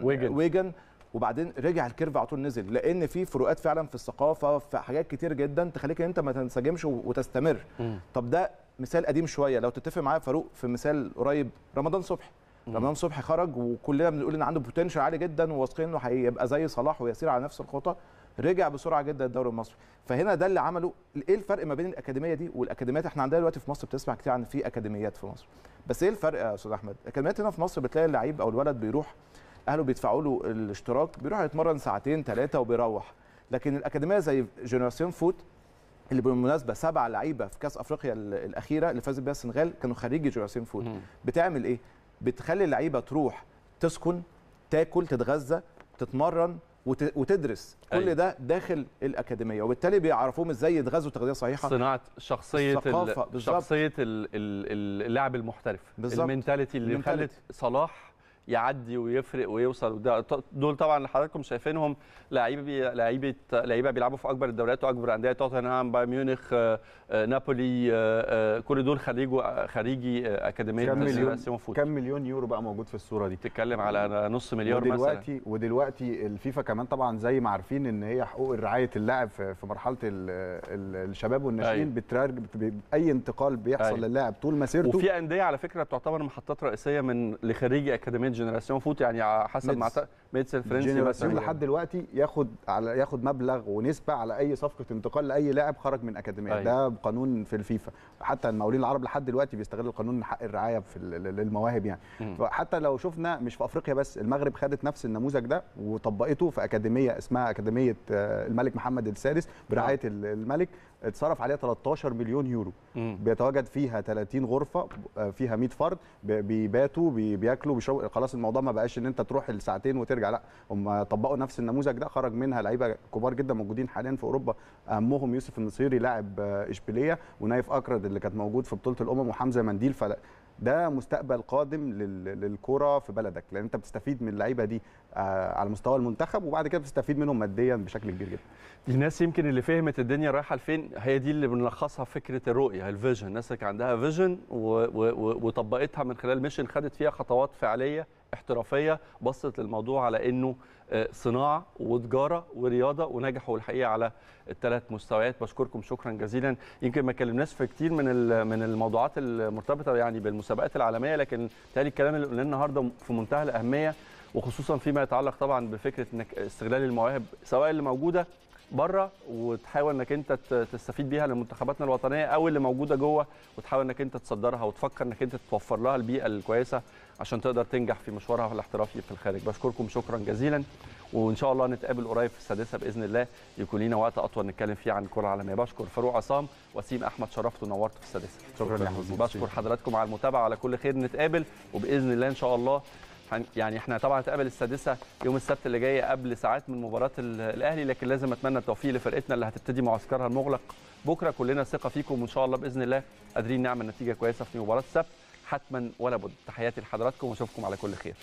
ويجن, ويجن وبعدين رجع الكيرف على طول نزل لان في فروقات فعلا في الثقافه في حاجات كتير جدا تخليك انت ما تنسجمش وتستمر م. طب ده مثال قديم شويه لو تتفق معايا فاروق في مثال قريب رمضان صبحي رمضان صبحي خرج وكلنا بنقول ان عنده بوتنشال عالي جدا وواثقين انه هيبقى زي صلاح ويسير على نفس الخطى رجع بسرعه جدا الدوري المصري فهنا ده اللي عمله ايه الفرق ما بين الاكاديميه دي والاكاديميات احنا عندنا دلوقتي في مصر بتسمع كتير عن في اكاديميات في مصر بس ايه الفرق يا استاذ احمد الاكاديميات هنا في مصر بتلاقي اللعيب او الولد بيروح اهله بيدفعوا له الاشتراك بيروح يتمرن ساعتين ثلاثه وبيروح لكن الاكاديميه زي جنراسيون فوت اللي بالمناسبه سبع لعيبه في كاس افريقيا الاخيره اللي فازت بيها السنغال كانوا خريجي جنراسيون فوت بتعمل ايه بتخلي اللعيبه تروح تسكن تاكل تتغذى تتمرن وتدرس كل أيوة. ده داخل الاكاديميه وبالتالي بيعرفوهم ازاي يتغذوا تغذيه صحيحه صناعه شخصيه الثقافه شخصيه اللاعب المحترف المينتاليتي اللي خلت صلاح يعدي ويفرق ويوصل وده دول طبعا اللي حضراتكم شايفينهم لعيبه لعيبه لعيبه بيلعبوا في اكبر الدوريات واكبر انديه توتنهام بايرن ميونخ آه، آه، نابولي آه، كل دول خريجوا خريجي اكاديميه كم مليون كم مليون يورو بقى موجود في الصوره دي تتكلم على نص مليار ودلوقتي مثلا ودلوقتي الفيفا كمان طبعا زي ما عارفين ان هي حقوق رعايه اللاعب في مرحله الشباب والناشئين أيوه. بتراجع اي انتقال بيحصل أيوه. للاعب طول مسيرته وفي انديه على فكره بتعتبر محطات رئيسيه من لخريجي اكاديميه ميد جنراسيون فوت يعني حسب ما ميدس الفرنسي مثلا لحد دلوقتي ياخد على ياخد مبلغ ونسبه على اي صفقه انتقال لاي لاعب خرج من اكاديميه أيوة. ده قانون في الفيفا حتى المقاولين العرب لحد دلوقتي بيستغلوا القانون حق الرعايه في للمواهب يعني فحتى لو شفنا مش في افريقيا بس المغرب خدت نفس النموذج ده وطبقته في اكاديميه اسمها اكاديميه آه، الملك محمد السادس برعايه آه. الملك اتصرف عليها 13 مليون يورو مم. بيتواجد فيها 30 غرفه آه، فيها 100 فرد بيباتوا بياكلوا بيشربوا خلاص الموضوع ما بقاش ان انت تروح لساعتين وترجع لا هم طبقوا نفس النموذج ده خرج منها لعيبه كبار جدا موجودين حاليا في اوروبا اهمهم يوسف النصيري لاعب آه، اشبيليه ونايف اكرد اللي كانت موجود في بطوله الامم وحمزه منديل ده مستقبل قادم للكره في بلدك لان انت بتستفيد من اللعيبه دي آه، على مستوى المنتخب وبعد كده بتستفيد منهم ماديا بشكل كبير جدا الناس يمكن اللي فهمت الدنيا رايحه لفين هي دي اللي بنلخصها فكره الرؤيه الفيجن الناس اللي عندها فيجن وطبقتها من خلال ميشن خدت فيها خطوات فعليه احترافيه بصت للموضوع على انه آه، صناعه وتجاره ورياضه ونجحوا الحقيقه على الثلاث مستويات بشكركم شكرا جزيلا يمكن ما اتكلمناش في كتير من من الموضوعات المرتبطه يعني بالمسابقات العالميه لكن تالي الكلام اللي قلناه النهارده في منتهى الاهميه وخصوصا فيما يتعلق طبعا بفكره انك استغلال المواهب سواء اللي موجوده بره وتحاول انك انت تستفيد بيها لمنتخباتنا الوطنيه او اللي موجوده جوه وتحاول انك انت تصدرها وتفكر انك انت توفر لها البيئه الكويسه عشان تقدر تنجح في مشوارها الاحترافي في الخارج بشكركم شكرا جزيلا وان شاء الله نتقابل قريب في السادسه باذن الله يكون لينا وقت اطول نتكلم فيه عن الكره العالميه بشكر فاروق عصام وسيم احمد شرفت ونورت في السادسه شكرا, شكرا يا بشكر حضراتكم على المتابعه على كل خير نتقابل وباذن الله ان شاء الله يعني احنا طبعا هنتقابل السادسه يوم السبت اللي جاي قبل ساعات من مباراه الاهلي لكن لازم اتمنى التوفيق لفرقتنا اللي هتبتدي معسكرها المغلق بكره كلنا ثقه فيكم وان شاء الله باذن الله قادرين نعمل نتيجه كويسه في مباراه السبت حتما ولا بد تحياتي لحضراتكم واشوفكم على كل خير